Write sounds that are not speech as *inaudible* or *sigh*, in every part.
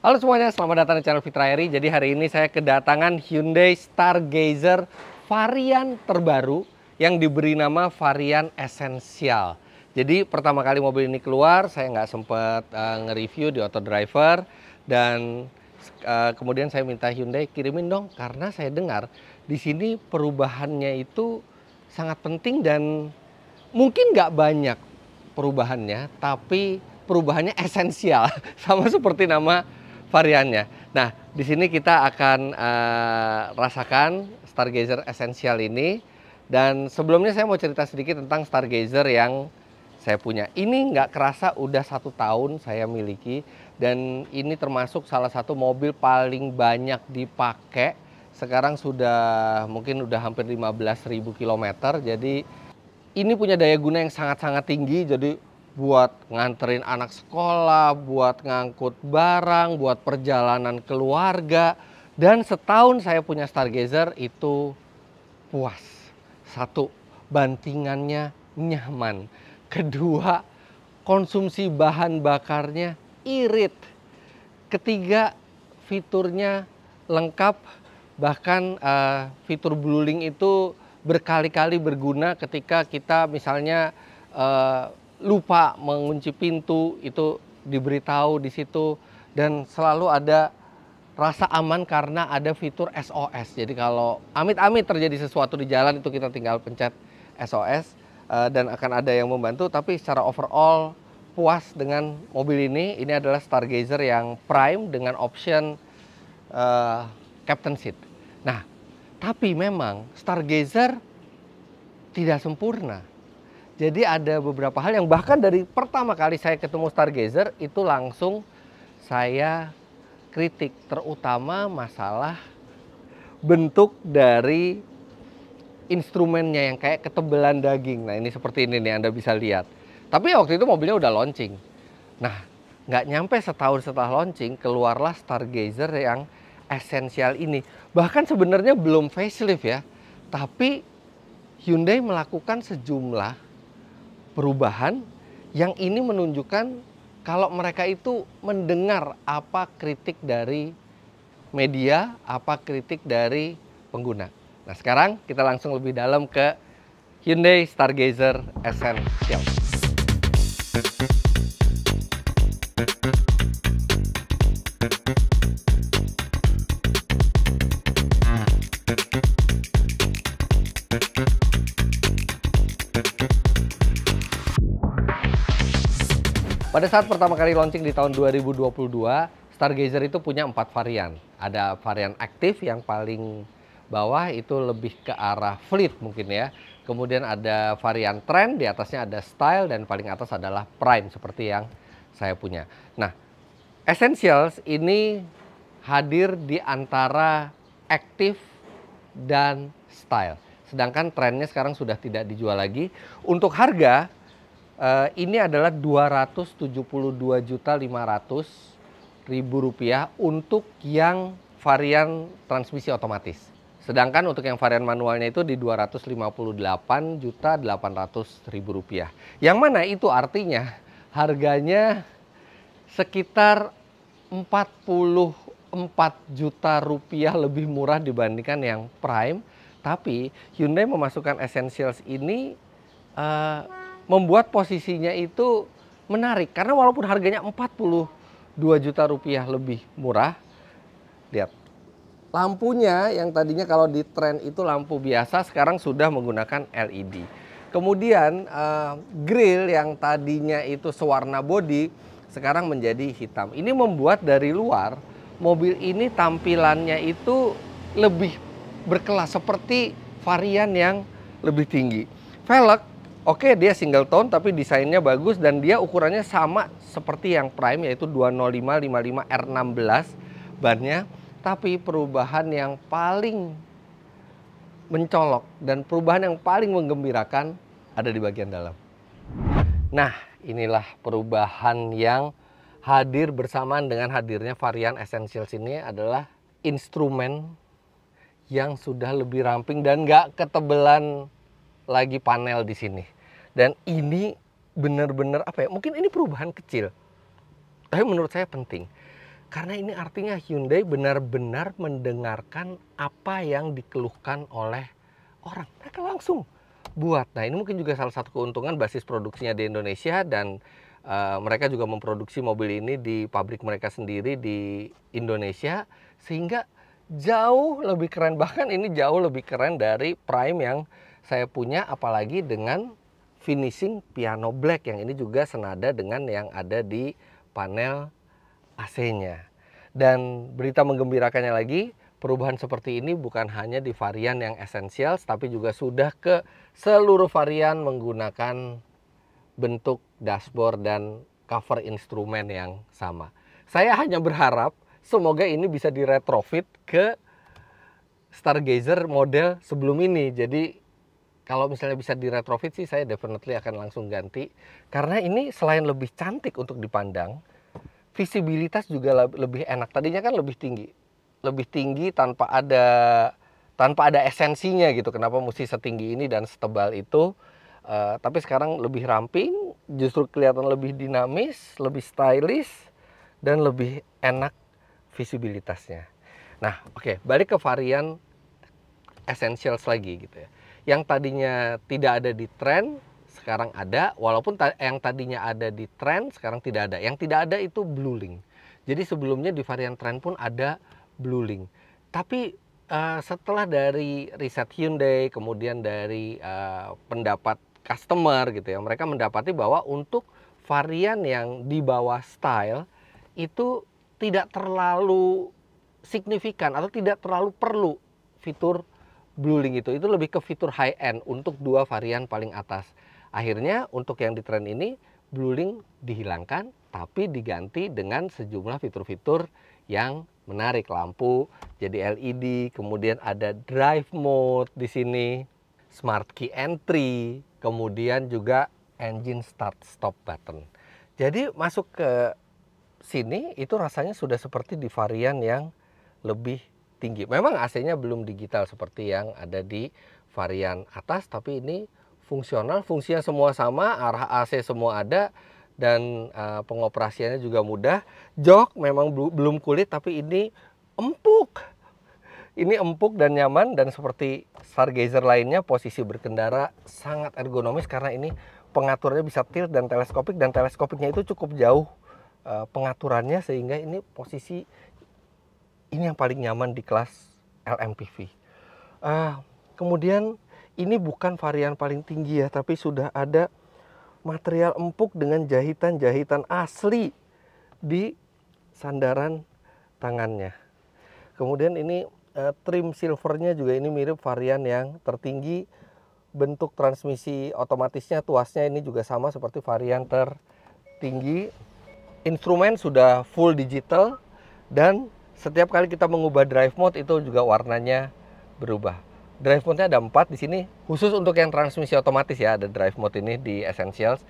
Halo semuanya, selamat datang di channel Fitra Eri. Jadi hari ini saya kedatangan Hyundai Stargazer varian terbaru yang diberi nama varian esensial. Jadi pertama kali mobil ini keluar, saya nggak sempat uh, eh, nge-review di Auto Driver dan uh, kemudian saya minta Hyundai kirimin dong karena saya dengar di sini perubahannya itu sangat penting dan mungkin nggak banyak perubahannya, tapi perubahannya esensial *laughs* sama seperti nama variannya. Nah, di sini kita akan uh, rasakan Stargazer Essential ini. Dan sebelumnya saya mau cerita sedikit tentang Stargazer yang saya punya. Ini nggak kerasa udah satu tahun saya miliki. Dan ini termasuk salah satu mobil paling banyak dipakai. Sekarang sudah mungkin udah hampir 15.000 km. Jadi ini punya daya guna yang sangat-sangat tinggi. Jadi buat nganterin anak sekolah, buat ngangkut barang, buat perjalanan keluarga. Dan setahun saya punya Stargazer itu puas. Satu, bantingannya nyaman. Kedua, konsumsi bahan bakarnya irit. Ketiga, fiturnya lengkap. Bahkan uh, fitur Blue itu berkali-kali berguna ketika kita misalnya uh, lupa mengunci pintu itu diberitahu di situ dan selalu ada rasa aman karena ada fitur SOS. Jadi kalau amit-amit terjadi sesuatu di jalan itu kita tinggal pencet SOS eh, dan akan ada yang membantu tapi secara overall puas dengan mobil ini. Ini adalah Stargazer yang prime dengan option uh, captain seat. Nah, tapi memang Stargazer tidak sempurna. Jadi ada beberapa hal yang bahkan dari pertama kali saya ketemu Stargazer itu langsung saya kritik terutama masalah bentuk dari instrumennya yang kayak ketebelan daging. Nah ini seperti ini nih Anda bisa lihat. Tapi ya waktu itu mobilnya udah launching. Nah nggak nyampe setahun setelah launching keluarlah Stargazer yang esensial ini. Bahkan sebenarnya belum facelift ya. Tapi Hyundai melakukan sejumlah perubahan yang ini menunjukkan kalau mereka itu mendengar apa kritik dari media, apa kritik dari pengguna. Nah sekarang kita langsung lebih dalam ke Hyundai Stargazer Essential. Pada saat pertama kali launching di tahun 2022, Stargazer itu punya empat varian. Ada varian aktif yang paling bawah itu lebih ke arah fleet mungkin ya. Kemudian ada varian trend, di atasnya ada style, dan paling atas adalah prime seperti yang saya punya. Nah, Essentials ini hadir di antara aktif dan style. Sedangkan trennya sekarang sudah tidak dijual lagi. Untuk harga, Uh, ini adalah ratus ribu rupiah untuk yang varian transmisi otomatis. Sedangkan untuk yang varian manualnya itu di delapan juta ratus ribu rupiah. Yang mana itu artinya harganya sekitar 44 juta rupiah lebih murah dibandingkan yang prime. Tapi Hyundai memasukkan Essentials ini uh, membuat posisinya itu menarik karena walaupun harganya 42 juta rupiah lebih murah lihat lampunya yang tadinya kalau di tren itu lampu biasa sekarang sudah menggunakan LED kemudian uh, grill yang tadinya itu sewarna body sekarang menjadi hitam ini membuat dari luar mobil ini tampilannya itu lebih berkelas seperti varian yang lebih tinggi velg Oke, okay, dia single tone tapi desainnya bagus dan dia ukurannya sama seperti yang prime yaitu 20555 R16 bannya, tapi perubahan yang paling mencolok dan perubahan yang paling menggembirakan ada di bagian dalam. Nah, inilah perubahan yang hadir bersamaan dengan hadirnya varian Essentials sini adalah instrumen yang sudah lebih ramping dan nggak ketebelan lagi panel di sini. Dan ini benar-benar apa ya? Mungkin ini perubahan kecil. Tapi menurut saya penting. Karena ini artinya Hyundai benar-benar mendengarkan apa yang dikeluhkan oleh orang. Mereka langsung buat. Nah, ini mungkin juga salah satu keuntungan basis produksinya di Indonesia dan Uh, mereka juga memproduksi mobil ini di pabrik mereka sendiri di Indonesia sehingga jauh lebih keren bahkan ini jauh lebih keren dari Prime yang saya punya apalagi dengan finishing piano black yang ini juga senada dengan yang ada di panel AC-nya. Dan berita menggembirakannya lagi, perubahan seperti ini bukan hanya di varian yang esensial tapi juga sudah ke seluruh varian menggunakan bentuk dashboard dan cover instrumen yang sama. Saya hanya berharap semoga ini bisa diretrofit ke Stargazer model sebelum ini. Jadi kalau misalnya bisa diretrofit sih saya definitely akan langsung ganti karena ini selain lebih cantik untuk dipandang visibilitas juga lebih enak tadinya kan lebih tinggi lebih tinggi tanpa ada tanpa ada esensinya gitu kenapa mesti setinggi ini dan setebal itu uh, tapi sekarang lebih ramping justru kelihatan lebih dinamis lebih stylish dan lebih enak visibilitasnya nah oke okay, balik ke varian essentials lagi gitu ya yang tadinya tidak ada di tren sekarang ada, walaupun ta yang tadinya ada di tren sekarang tidak ada. Yang tidak ada itu blue link. Jadi sebelumnya di varian tren pun ada blue link. Tapi uh, setelah dari riset Hyundai, kemudian dari uh, pendapat customer gitu ya, mereka mendapati bahwa untuk varian yang di bawah style itu tidak terlalu signifikan atau tidak terlalu perlu fitur Blue itu itu lebih ke fitur high end untuk dua varian paling atas. Akhirnya untuk yang di tren ini Blue dihilangkan tapi diganti dengan sejumlah fitur-fitur yang menarik lampu jadi LED, kemudian ada drive mode di sini, smart key entry, kemudian juga engine start stop button. Jadi masuk ke sini itu rasanya sudah seperti di varian yang lebih tinggi. Memang AC-nya belum digital seperti yang ada di varian atas, tapi ini fungsional, fungsinya semua sama, arah AC semua ada, dan uh, pengoperasiannya juga mudah. Jok memang belum kulit, tapi ini empuk. Ini empuk dan nyaman, dan seperti Stargazer lainnya, posisi berkendara sangat ergonomis karena ini pengaturnya bisa tilt dan teleskopik, dan teleskopiknya itu cukup jauh eh, pengaturannya, sehingga ini posisi ini yang paling nyaman di kelas LMPV. Uh, ah, kemudian ini bukan varian paling tinggi ya, tapi sudah ada material empuk dengan jahitan-jahitan asli di sandaran tangannya. Kemudian ini uh, trim silvernya juga ini mirip varian yang tertinggi. Bentuk transmisi otomatisnya tuasnya ini juga sama seperti varian tertinggi. Instrumen sudah full digital dan setiap kali kita mengubah drive mode itu juga warnanya berubah. Drive mode-nya ada empat di sini. Khusus untuk yang transmisi otomatis ya, ada drive mode ini di Essentials.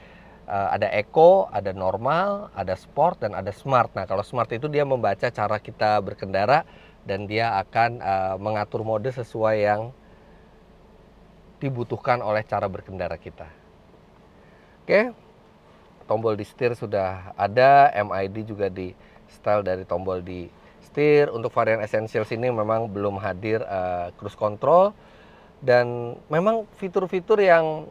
Uh, ada Eco, ada Normal, ada Sport, dan ada Smart. Nah, kalau Smart itu dia membaca cara kita berkendara dan dia akan uh, mengatur mode sesuai yang dibutuhkan oleh cara berkendara kita. Oke, tombol di setir sudah ada, MID juga di style dari tombol di setir. Untuk varian essential sini memang belum hadir uh, cruise control dan memang fitur-fitur yang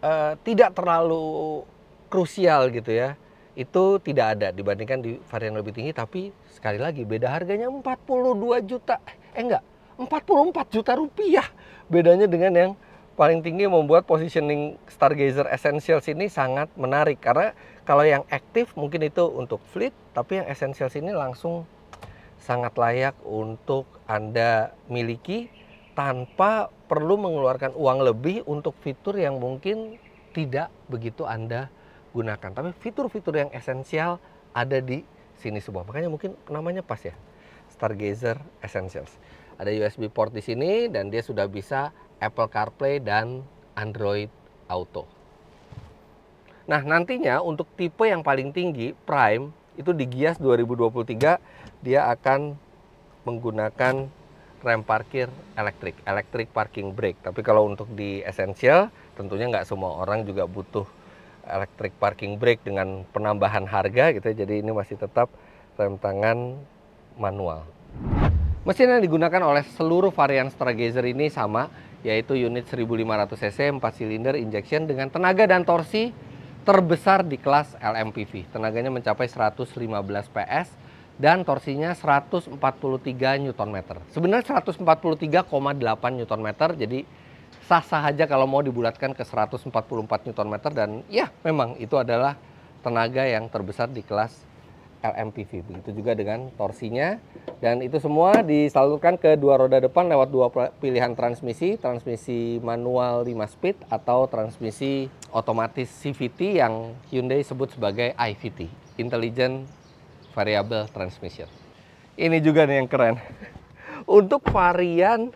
uh, tidak terlalu krusial gitu ya. Itu tidak ada dibandingkan di varian lebih tinggi tapi sekali lagi beda harganya 42 juta. Eh enggak, 44 juta rupiah. Bedanya dengan yang paling tinggi membuat positioning Stargazer Essentials sini sangat menarik karena kalau yang aktif mungkin itu untuk fleet tapi yang Essentials sini langsung sangat layak untuk Anda miliki tanpa perlu mengeluarkan uang lebih untuk fitur yang mungkin tidak begitu Anda gunakan. Tapi fitur-fitur yang esensial ada di sini semua. Makanya mungkin namanya pas ya. Stargazer Essentials. Ada USB port di sini dan dia sudah bisa Apple CarPlay dan Android Auto. Nah, nantinya untuk tipe yang paling tinggi Prime itu di Gias 2023 dia akan menggunakan rem parkir elektrik, elektrik parking brake. Tapi kalau untuk di essential, tentunya nggak semua orang juga butuh elektrik parking brake dengan penambahan harga gitu. Ya. Jadi ini masih tetap rem tangan manual. Mesin yang digunakan oleh seluruh varian Stargazer ini sama, yaitu unit 1500 cc 4 silinder injection dengan tenaga dan torsi terbesar di kelas LMPV. Tenaganya mencapai 115 PS dan torsinya 143 Nm. Sebenarnya 143,8 Nm. Jadi sah-sah aja kalau mau dibulatkan ke 144 Nm dan ya memang itu adalah tenaga yang terbesar di kelas LMPV. Begitu juga dengan torsinya dan itu semua disalurkan ke dua roda depan lewat dua pilihan transmisi, transmisi manual 5 speed atau transmisi otomatis CVT yang Hyundai sebut sebagai IVT, Intelligent Variable Transmission. Ini juga nih yang keren. *laughs* Untuk varian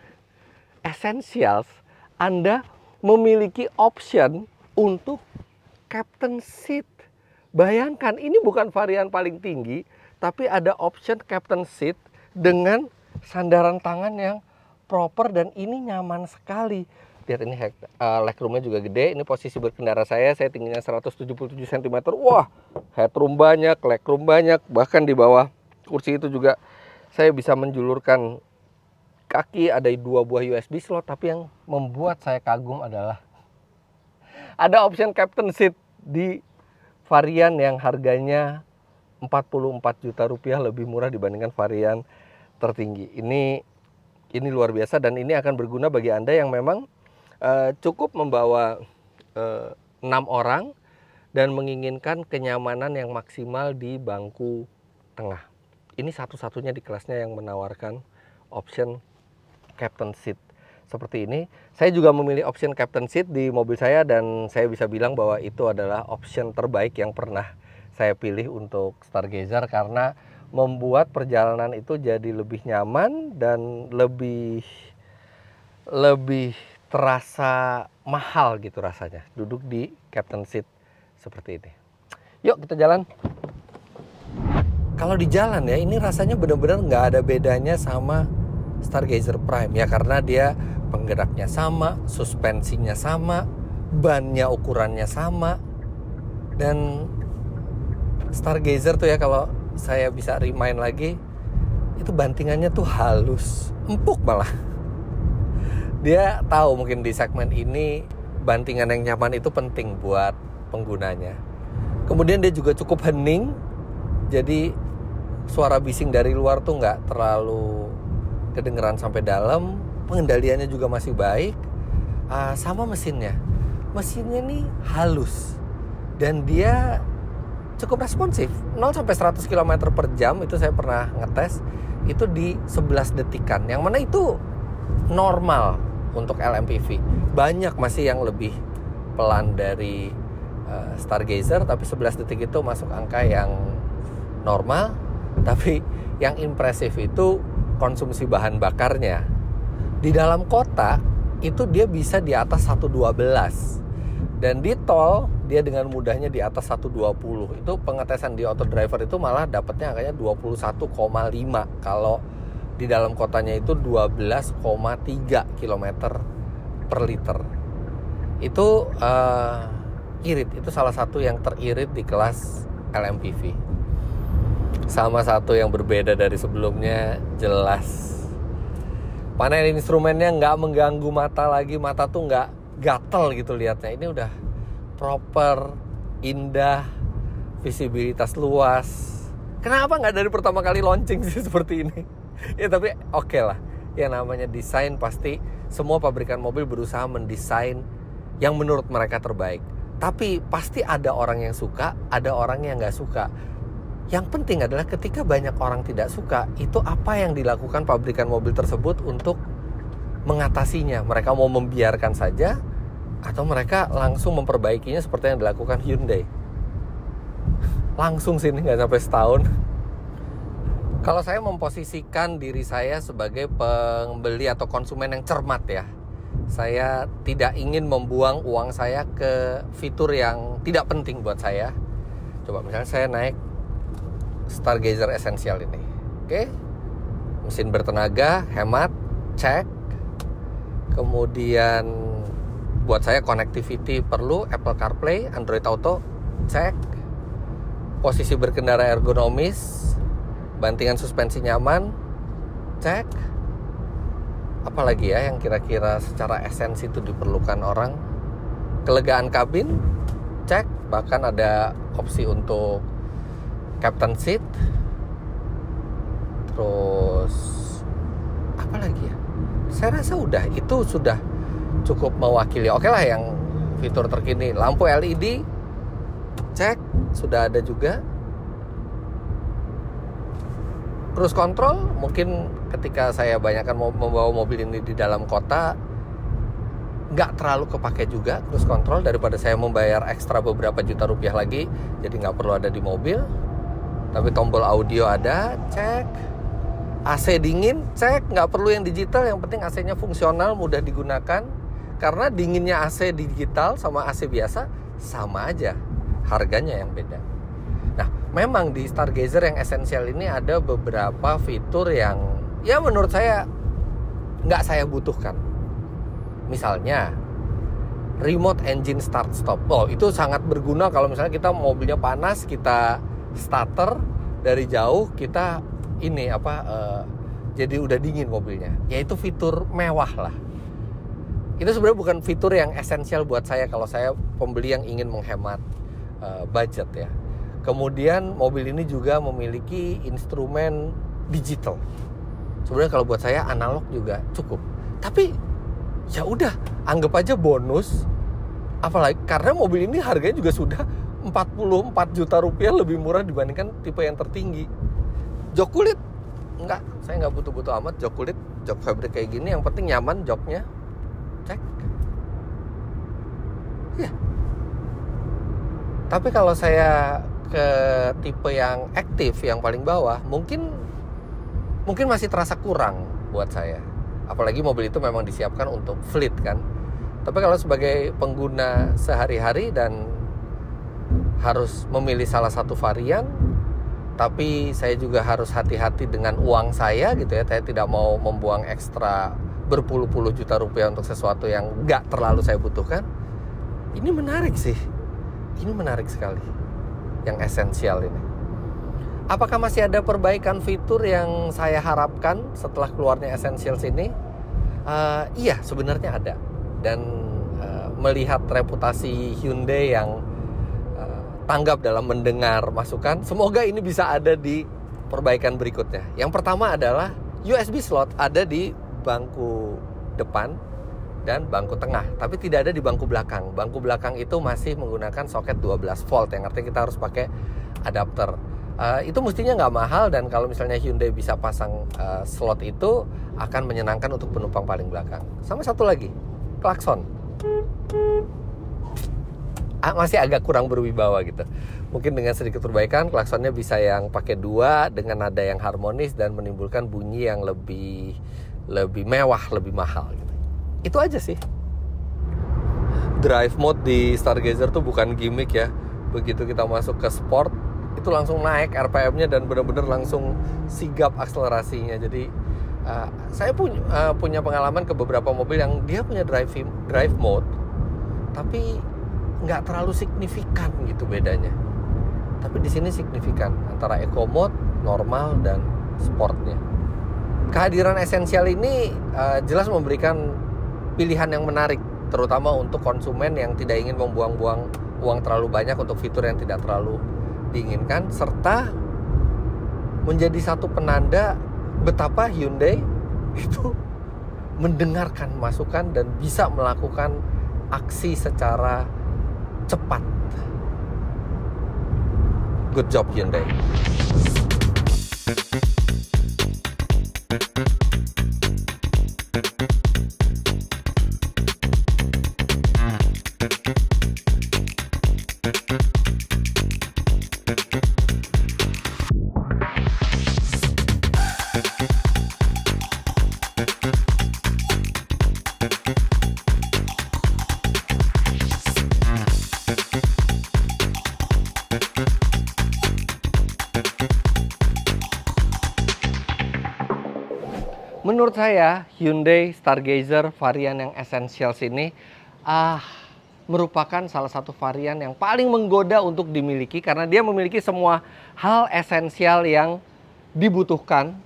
essentials, Anda memiliki option untuk captain seat Bayangkan ini bukan varian paling tinggi, tapi ada option captain seat dengan sandaran tangan yang proper dan ini nyaman sekali. Lihat ini uh, eh, legroomnya juga gede, ini posisi berkendara saya, saya tingginya 177 cm. Wah, headroom banyak, legroom banyak, bahkan di bawah kursi itu juga saya bisa menjulurkan kaki, ada dua buah USB slot, tapi yang membuat saya kagum adalah ada option captain seat di varian yang harganya 44 juta rupiah lebih murah dibandingkan varian tertinggi. Ini ini luar biasa dan ini akan berguna bagi Anda yang memang uh, cukup membawa eh, enam uh, orang dan menginginkan kenyamanan yang maksimal di bangku tengah. Ini satu-satunya di kelasnya yang menawarkan option captain seat seperti ini. Saya juga memilih option captain seat di mobil saya dan saya bisa bilang bahwa itu adalah option terbaik yang pernah saya pilih untuk Stargazer karena membuat perjalanan itu jadi lebih nyaman dan lebih lebih terasa mahal gitu rasanya duduk di captain seat seperti ini. Yuk kita jalan. Kalau di jalan ya ini rasanya benar-benar nggak ada bedanya sama Stargazer Prime ya karena dia penggeraknya sama, suspensinya sama, bannya ukurannya sama. Dan Stargazer tuh ya kalau saya bisa remind lagi, itu bantingannya tuh halus, empuk malah. Dia tahu mungkin di segmen ini bantingan yang nyaman itu penting buat penggunanya. Kemudian dia juga cukup hening, jadi suara bising dari luar tuh nggak terlalu kedengeran sampai dalam pengendaliannya juga masih baik uh, sama mesinnya mesinnya ini halus dan dia cukup responsif 0 sampai 100 km per jam itu saya pernah ngetes itu di 11 detikan yang mana itu normal untuk LMPV banyak masih yang lebih pelan dari uh, Stargazer tapi 11 detik itu masuk angka yang normal tapi yang impresif itu konsumsi bahan bakarnya di dalam kota itu dia bisa di atas 112. Dan di tol dia dengan mudahnya di atas 120. Itu pengetesan di auto driver itu malah dapatnya angkanya 21,5 kalau di dalam kotanya itu 12,3 km per liter. Itu uh, irit, itu salah satu yang teririt di kelas LMPV. Sama satu yang berbeda dari sebelumnya jelas panen instrumennya nggak mengganggu mata lagi mata tuh nggak gatel gitu liatnya ini udah proper indah visibilitas luas kenapa nggak dari pertama kali launching sih *laughs* seperti ini ya tapi oke okay lah ya namanya desain pasti semua pabrikan mobil berusaha mendesain yang menurut mereka terbaik tapi pasti ada orang yang suka ada orang yang nggak suka yang penting adalah ketika banyak orang tidak suka, itu apa yang dilakukan pabrikan mobil tersebut untuk mengatasinya? Mereka mau membiarkan saja atau mereka langsung memperbaikinya seperti yang dilakukan Hyundai? Langsung sini nggak sampai setahun. Kalau saya memposisikan diri saya sebagai pembeli atau konsumen yang cermat ya, saya tidak ingin membuang uang saya ke fitur yang tidak penting buat saya. Coba misalnya saya naik Stargazer esensial ini. Oke. Okay? Mesin bertenaga, hemat, cek. Kemudian buat saya connectivity perlu Apple CarPlay, Android Auto, cek. Posisi berkendara ergonomis, bantingan suspensi nyaman, cek. Apalagi ya yang kira-kira secara esensi itu diperlukan orang. Kelegaan kabin, cek. Bahkan ada opsi untuk captain seat terus apa lagi ya saya rasa udah itu sudah cukup mewakili oke lah yang fitur terkini lampu LED cek sudah ada juga Terus kontrol, mungkin ketika saya banyakkan membawa mobil ini di dalam kota nggak terlalu kepake juga terus kontrol daripada saya membayar ekstra beberapa juta rupiah lagi jadi nggak perlu ada di mobil tapi tombol audio ada cek AC dingin cek nggak perlu yang digital yang penting AC-nya fungsional mudah digunakan karena dinginnya AC digital sama AC biasa sama aja harganya yang beda nah memang di Stargazer yang esensial ini ada beberapa fitur yang ya menurut saya nggak saya butuhkan misalnya remote engine start stop. Oh, itu sangat berguna kalau misalnya kita mobilnya panas, kita starter dari jauh kita ini apa uh, jadi udah dingin mobilnya yaitu fitur mewah lah itu sebenarnya bukan fitur yang esensial buat saya kalau saya pembeli yang ingin menghemat uh, budget ya kemudian mobil ini juga memiliki instrumen digital sebenarnya kalau buat saya analog juga cukup tapi ya udah anggap aja bonus apalagi karena mobil ini harganya juga sudah 44 juta rupiah lebih murah dibandingkan tipe yang tertinggi jok kulit enggak saya nggak butuh-butuh amat jok kulit jok fabric kayak gini yang penting nyaman joknya cek ya tapi kalau saya ke tipe yang aktif yang paling bawah mungkin mungkin masih terasa kurang buat saya apalagi mobil itu memang disiapkan untuk fleet kan tapi kalau sebagai pengguna sehari-hari dan harus memilih salah satu varian tapi saya juga harus hati-hati dengan uang saya gitu ya saya tidak mau membuang ekstra berpuluh-puluh juta rupiah untuk sesuatu yang nggak terlalu saya butuhkan ini menarik sih ini menarik sekali yang esensial ini apakah masih ada perbaikan fitur yang saya harapkan setelah keluarnya esensial sini uh, eh, iya sebenarnya ada dan uh, melihat reputasi Hyundai yang tanggap dalam mendengar masukan. Semoga ini bisa ada di perbaikan berikutnya. Yang pertama adalah USB slot ada di bangku depan dan bangku tengah, tapi tidak ada di bangku belakang. Bangku belakang itu masih menggunakan soket 12 volt, yang artinya kita harus pakai adapter. Uh, itu mestinya nggak mahal dan kalau misalnya Hyundai bisa pasang uh, slot itu akan menyenangkan untuk penumpang paling belakang. Sama satu lagi, klakson. Ah, masih agak kurang berwibawa gitu. Mungkin dengan sedikit perbaikan klaksonnya bisa yang pakai dua dengan nada yang harmonis dan menimbulkan bunyi yang lebih lebih mewah, lebih mahal gitu. Itu aja sih. Drive mode di Stargazer tuh bukan gimmick ya. Begitu kita masuk ke sport itu langsung naik RPM-nya dan benar-benar langsung sigap akselerasinya. Jadi uh, saya punya uh, punya pengalaman ke beberapa mobil yang dia punya drive drive mode tapi nggak terlalu signifikan gitu bedanya tapi di sini signifikan antara mode, normal dan sportnya kehadiran esensial ini uh, jelas memberikan pilihan yang menarik terutama untuk konsumen yang tidak ingin membuang-buang uang terlalu banyak untuk fitur yang tidak terlalu diinginkan serta menjadi satu penanda betapa Hyundai *laughs* itu mendengarkan masukan dan bisa melakukan aksi secara cepat. Good job Hyundai. saya Hyundai Stargazer varian yang Essentials ini ah merupakan salah satu varian yang paling menggoda untuk dimiliki karena dia memiliki semua hal esensial yang dibutuhkan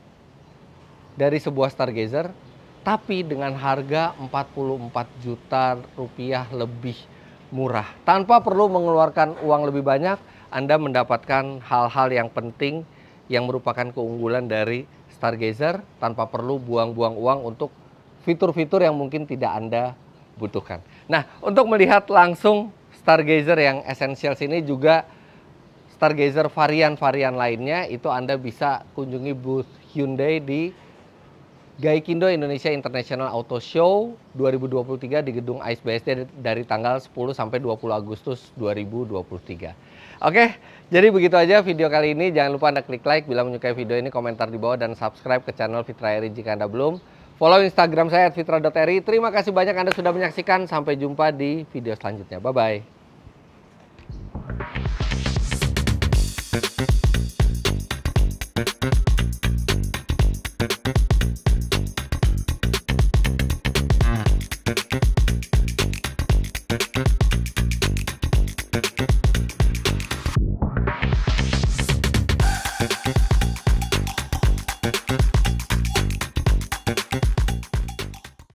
dari sebuah Stargazer tapi dengan harga 44 juta rupiah lebih murah. Tanpa perlu mengeluarkan uang lebih banyak, Anda mendapatkan hal-hal yang penting yang merupakan keunggulan dari Stargazer tanpa perlu buang-buang uang untuk fitur-fitur yang mungkin tidak Anda butuhkan. Nah, untuk melihat langsung Stargazer yang esensial sini juga Stargazer varian-varian lainnya itu Anda bisa kunjungi booth Hyundai di Gaikindo Indonesia International Auto Show 2023 di gedung Ice BSD dari tanggal 10 sampai 20 Agustus 2023. Oke, jadi begitu aja video kali ini. Jangan lupa Anda klik like bila menyukai video ini, komentar di bawah dan subscribe ke channel Fitra Eri jika Anda belum. Follow Instagram saya @fitra.eri. Terima kasih banyak Anda sudah menyaksikan. Sampai jumpa di video selanjutnya. Bye bye.